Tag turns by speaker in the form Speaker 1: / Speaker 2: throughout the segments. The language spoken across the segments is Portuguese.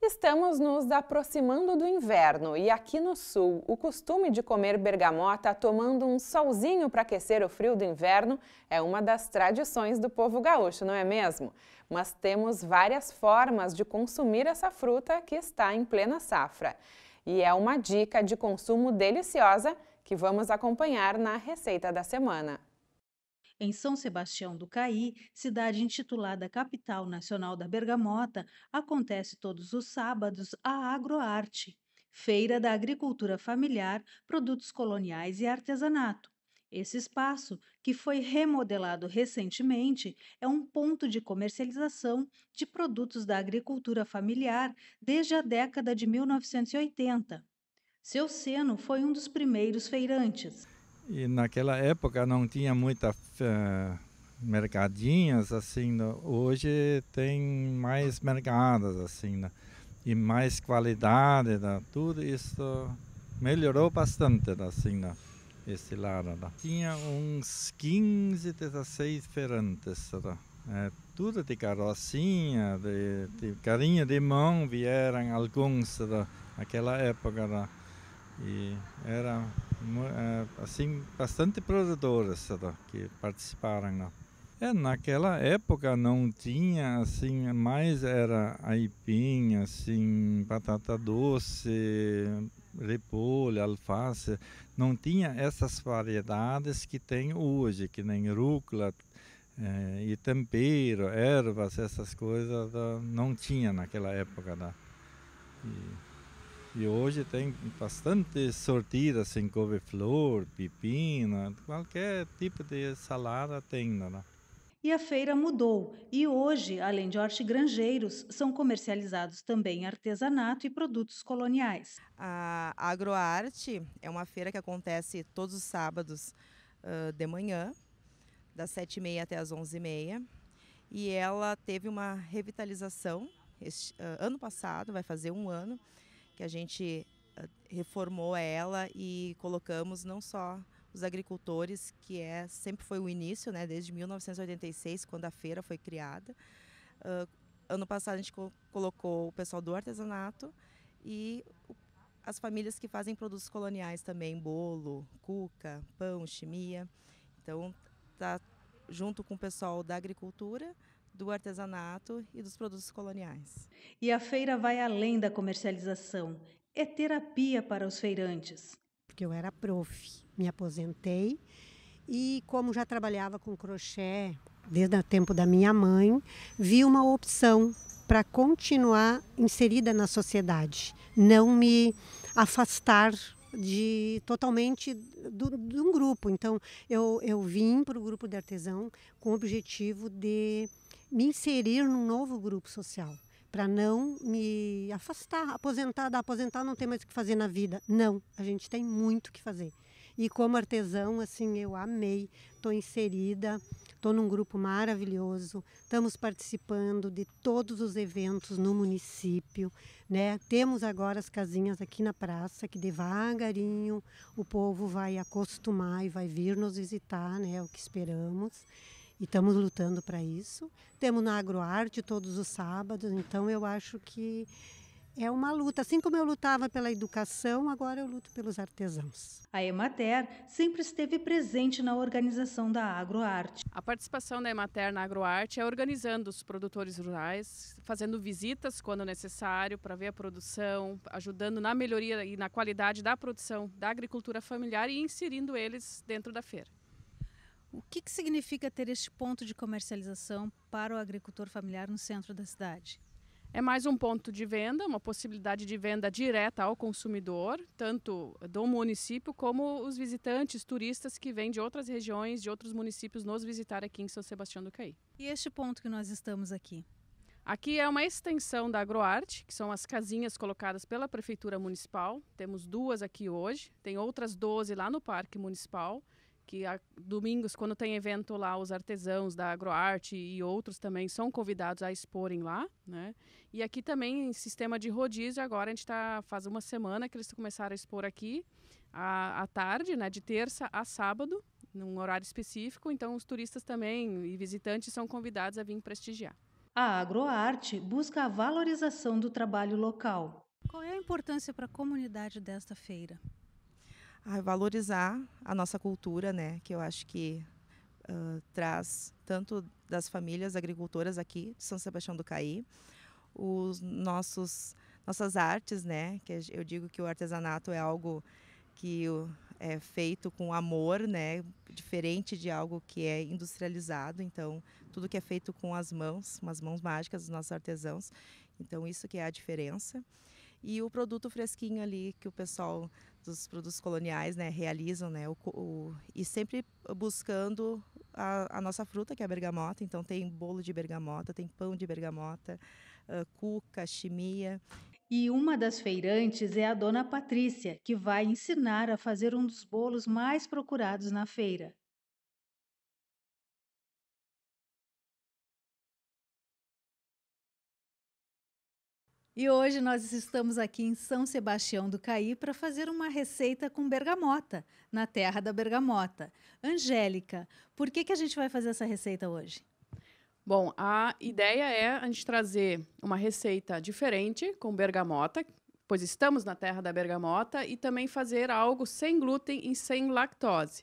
Speaker 1: Estamos nos aproximando do inverno e aqui no sul, o costume de comer bergamota tomando um solzinho para aquecer o frio do inverno é uma das tradições do povo gaúcho, não é mesmo? Mas temos várias formas de consumir essa fruta que está em plena safra. E é uma dica de consumo deliciosa que vamos acompanhar na receita da semana. Em São
Speaker 2: Sebastião do Caí, cidade intitulada Capital Nacional da Bergamota, acontece todos os sábados a Agroarte, feira da agricultura familiar, produtos coloniais e artesanato. Esse espaço, que foi remodelado recentemente, é um ponto de comercialização de produtos da agricultura familiar desde a década de 1980. Seu Seno foi um dos primeiros feirantes.
Speaker 3: E naquela época não tinha muita uh, mercadinhas assim. Né? Hoje tem mais mercados assim né? e mais qualidade, né? tudo isso melhorou bastante né? assim, né? esse lado. Né? Tinha uns 15, 16 ferrantes, Né? É, tudo de carrocinha, de, de, carinha de mão vieram alguns né? naquela época. Né? E era eh, assim bastante produtoras eh, que participaram lá. Né? É, naquela época não tinha assim, mais era aipim, assim, batata doce, repolho, alface, não tinha essas variedades que tem hoje, que nem rúcula é, e tempero, ervas, essas coisas não tinha naquela época. Né? E... E hoje tem bastante sortida, assim, couve-flor, pepino, qualquer tipo de salada tem, né, né?
Speaker 2: E a feira mudou, e hoje, além de hortigranjeiros, são comercializados
Speaker 4: também artesanato e produtos coloniais. A Agroarte é uma feira que acontece todos os sábados uh, de manhã, das 7h30 até as 11h30, e ela teve uma revitalização este, uh, ano passado, vai fazer um ano, que a gente ah, reformou ela e colocamos não só os agricultores, que é sempre foi o início, né, desde 1986, quando a feira foi criada. Uh, ano passado a gente co colocou o pessoal do artesanato e as famílias que fazem produtos coloniais também, bolo, cuca, pão, chimia. Então, tá junto com o pessoal da agricultura do artesanato e dos produtos coloniais. E a feira vai além da comercialização, é terapia para os feirantes.
Speaker 5: Porque eu era prof, me aposentei e como já trabalhava com crochê desde o tempo da minha mãe, vi uma opção para continuar inserida na sociedade, não me afastar de totalmente de um grupo. Então, eu, eu vim para o grupo de artesão com o objetivo de me inserir num novo grupo social para não me afastar, aposentar, aposentar não tem mais o que fazer na vida. Não, a gente tem muito o que fazer. E como artesão, assim, eu amei. Estou inserida, estou num grupo maravilhoso. Estamos participando de todos os eventos no município, né? Temos agora as casinhas aqui na praça que devagarinho o povo vai acostumar e vai vir nos visitar, né? É o que esperamos e estamos lutando para isso. Temos na Agroarte todos os sábados, então eu acho que é uma luta. Assim como eu lutava pela educação, agora eu luto pelos artesãos.
Speaker 1: A Emater sempre esteve presente na organização
Speaker 5: da agroarte.
Speaker 1: A participação da Emater na agroarte é organizando os produtores rurais, fazendo visitas quando necessário para ver a produção, ajudando na melhoria e na qualidade da produção da agricultura familiar e inserindo eles dentro da feira. O que, que significa ter este ponto de comercialização para o agricultor familiar no centro da cidade? É mais um ponto de venda, uma possibilidade de venda direta ao consumidor, tanto do município como os visitantes, turistas que vêm de outras regiões, de outros municípios, nos visitar aqui em São Sebastião do Caí. E este ponto que nós estamos aqui? Aqui é uma extensão da Agroarte, que são as casinhas colocadas pela Prefeitura Municipal. Temos duas aqui hoje, tem outras 12 lá no Parque Municipal que a, domingos, quando tem evento lá, os artesãos da Agroarte e outros também são convidados a exporem lá, né? E aqui também, em sistema de rodízio, agora a gente está, faz uma semana que eles começaram a expor aqui, à, à tarde, né? De terça a sábado, num horário específico, então os turistas também e visitantes são convidados a vir prestigiar.
Speaker 2: A agroarte busca a valorização do trabalho local. Qual é a importância para a comunidade desta feira?
Speaker 4: a valorizar a nossa cultura, né? Que eu acho que uh, traz tanto das famílias agricultoras aqui de São Sebastião do Caí, os nossos nossas artes, né? Que eu digo que o artesanato é algo que é feito com amor, né? Diferente de algo que é industrializado. Então, tudo que é feito com as mãos, as mãos mágicas dos nossos artesãos. Então, isso que é a diferença. E o produto fresquinho ali que o pessoal dos produtos coloniais, né, realizam, né, o, o, e sempre buscando a, a, nossa fruta, que é a bergamota. Então tem bolo de bergamota, tem pão de bergamota, uh, cuca, chimia. E uma das feirantes é a dona Patrícia, que vai ensinar a
Speaker 2: fazer um dos bolos mais procurados na feira. E hoje nós estamos aqui em São Sebastião do Caí para fazer uma receita com bergamota, na terra da bergamota. Angélica, por que, que a gente vai fazer essa
Speaker 1: receita hoje? Bom, a ideia é a gente trazer uma receita diferente com bergamota, pois estamos na terra da bergamota, e também fazer algo sem glúten e sem lactose.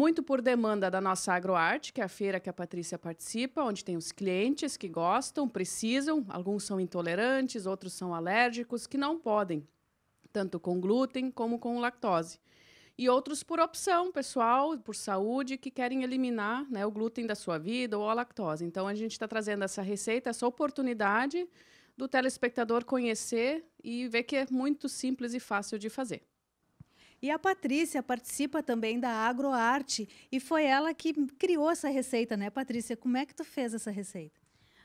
Speaker 1: Muito por demanda da nossa Agroarte, que é a feira que a Patrícia participa, onde tem os clientes que gostam, precisam, alguns são intolerantes, outros são alérgicos, que não podem, tanto com glúten como com lactose. E outros por opção pessoal, por saúde, que querem eliminar né, o glúten da sua vida ou a lactose. Então, a gente está trazendo essa receita, essa oportunidade do telespectador conhecer e ver que é muito simples e fácil de fazer. E a Patrícia participa também da Agroarte e foi ela que criou essa receita, né,
Speaker 2: Patrícia? Como é que tu fez essa receita?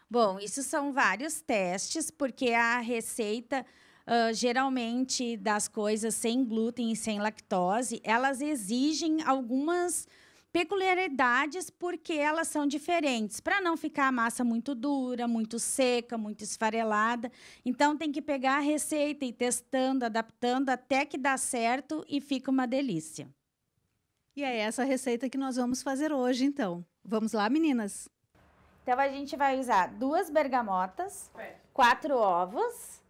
Speaker 2: Bom, isso são vários testes, porque
Speaker 6: a receita Uh, geralmente das coisas sem glúten e sem lactose, elas exigem algumas peculiaridades porque elas são diferentes, para não ficar a massa muito dura, muito seca, muito esfarelada. Então tem que pegar a receita e ir testando, adaptando até que dá certo e fica uma delícia.
Speaker 2: E é essa receita que nós vamos fazer hoje, então. Vamos lá, meninas. Então a gente vai usar duas bergamotas, quatro ovos,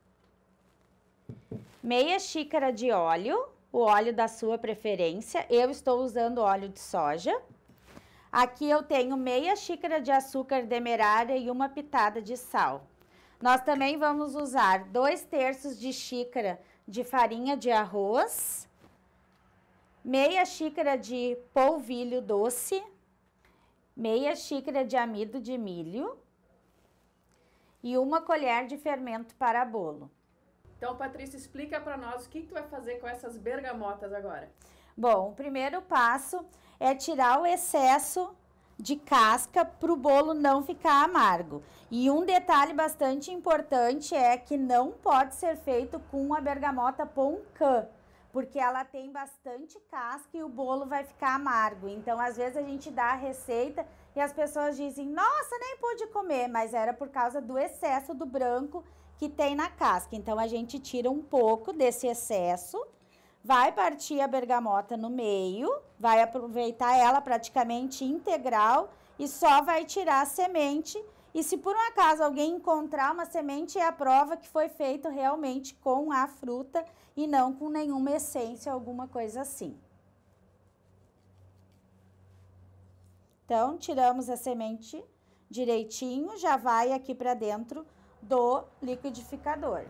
Speaker 6: meia xícara de óleo, o óleo da sua preferência. Eu estou usando óleo de soja. Aqui eu tenho meia xícara de açúcar demerara e uma pitada de sal. Nós também vamos usar dois terços de xícara de farinha de arroz, meia xícara de polvilho doce, meia xícara de amido de milho e uma colher de fermento para bolo.
Speaker 1: Então, Patrícia, explica para nós o que, que tu vai fazer com essas bergamotas agora.
Speaker 6: Bom, o primeiro passo é tirar o excesso de casca para o bolo não ficar amargo. E um detalhe bastante importante é que não pode ser feito com a bergamota poncã, porque ela tem bastante casca e o bolo vai ficar amargo. Então, às vezes a gente dá a receita e as pessoas dizem: "Nossa, nem pude comer", mas era por causa do excesso do branco que tem na casca. Então, a gente tira um pouco desse excesso, vai partir a bergamota no meio, vai aproveitar ela praticamente integral e só vai tirar a semente. E se por um acaso alguém encontrar uma semente, é a prova que foi feito realmente com a fruta e não com nenhuma essência, alguma coisa assim. Então, tiramos a semente direitinho, já vai aqui para dentro do liquidificador.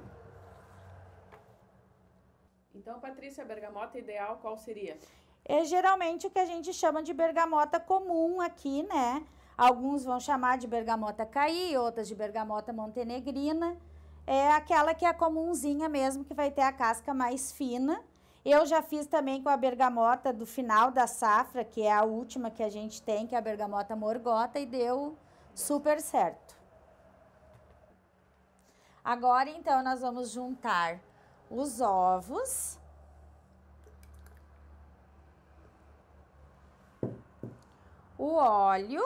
Speaker 1: Então, Patrícia, a bergamota ideal qual seria?
Speaker 6: É geralmente o que a gente chama de bergamota comum aqui, né? Alguns vão chamar de bergamota caí, outras de bergamota montenegrina. É aquela que é comumzinha mesmo, que vai ter a casca mais fina. Eu já fiz também com a bergamota do final da safra, que é a última que a gente tem, que é a bergamota morgota, e deu super certo. Agora, então, nós vamos juntar os ovos. O óleo.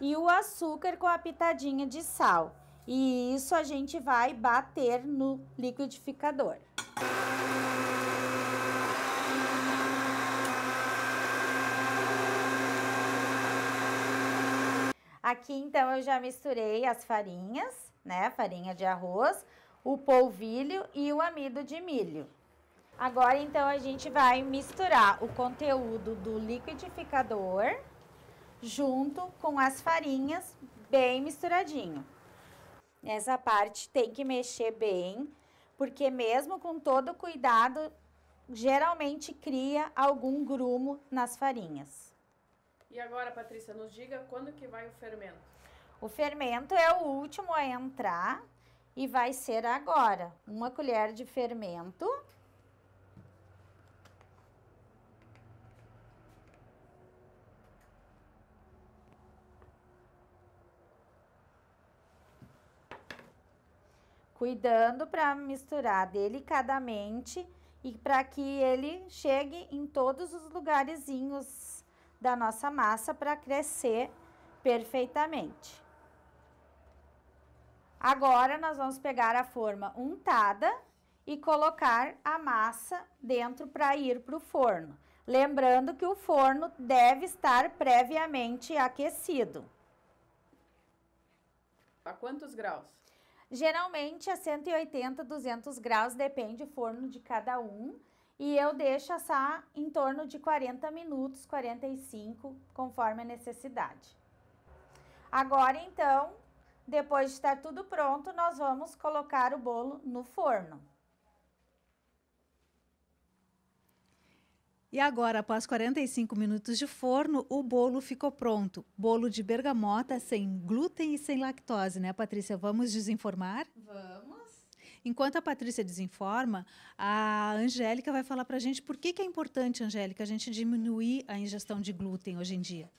Speaker 6: E o açúcar com a pitadinha de sal. E isso a gente vai bater no liquidificador. Música Aqui, então, eu já misturei as farinhas, né? Farinha de arroz, o polvilho e o amido de milho. Agora, então, a gente vai misturar o conteúdo do liquidificador junto com as farinhas, bem misturadinho. Nessa parte tem que mexer bem, porque mesmo com todo cuidado, geralmente cria algum grumo nas farinhas.
Speaker 1: E agora, Patrícia, nos diga quando que vai o fermento?
Speaker 6: O fermento é o último a entrar e vai ser agora. Uma colher de fermento. Cuidando para misturar delicadamente e para que ele chegue em todos os lugarzinhos da nossa massa para crescer perfeitamente. Agora, nós vamos pegar a forma untada e colocar a massa dentro para ir para o forno. Lembrando que o forno deve estar previamente aquecido.
Speaker 1: A tá quantos graus?
Speaker 6: Geralmente a 180, 200 graus, depende do forno de cada um e eu deixo assar em torno de 40 minutos, 45, conforme a necessidade. Agora, então, depois de estar tudo pronto, nós vamos colocar o bolo no forno.
Speaker 2: E agora, após 45 minutos de forno, o bolo ficou pronto. Bolo de bergamota sem glúten e sem lactose, né, Patrícia? Vamos desinformar? Vamos! Enquanto a Patrícia desinforma, a Angélica vai falar para a gente por que, que é importante, Angélica, a gente diminuir a ingestão de glúten hoje em dia.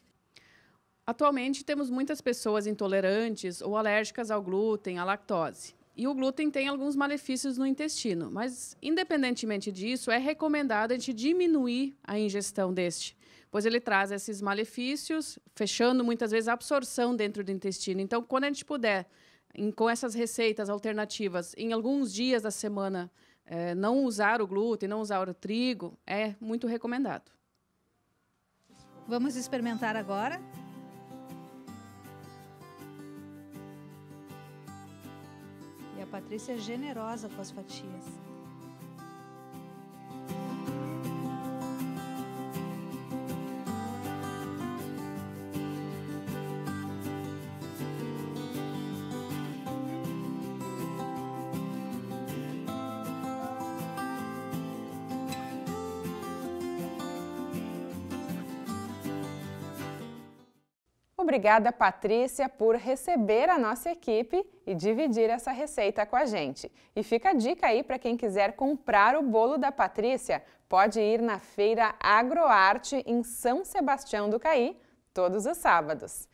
Speaker 1: Atualmente temos muitas pessoas intolerantes ou alérgicas ao glúten, à lactose. E o glúten tem alguns malefícios no intestino, mas independentemente disso, é recomendado a gente diminuir a ingestão deste, pois ele traz esses malefícios, fechando muitas vezes a absorção dentro do intestino. Então, quando a gente puder em, com essas receitas alternativas, em alguns dias da semana, é, não usar o glúten, não usar o trigo, é muito recomendado.
Speaker 2: Vamos experimentar agora? E a Patrícia é generosa com as fatias.
Speaker 1: obrigada, Patrícia, por receber a nossa equipe e dividir essa receita com a gente. E fica a dica aí para quem quiser comprar o bolo da Patrícia, pode ir na Feira Agroarte em São Sebastião do Caí, todos os sábados.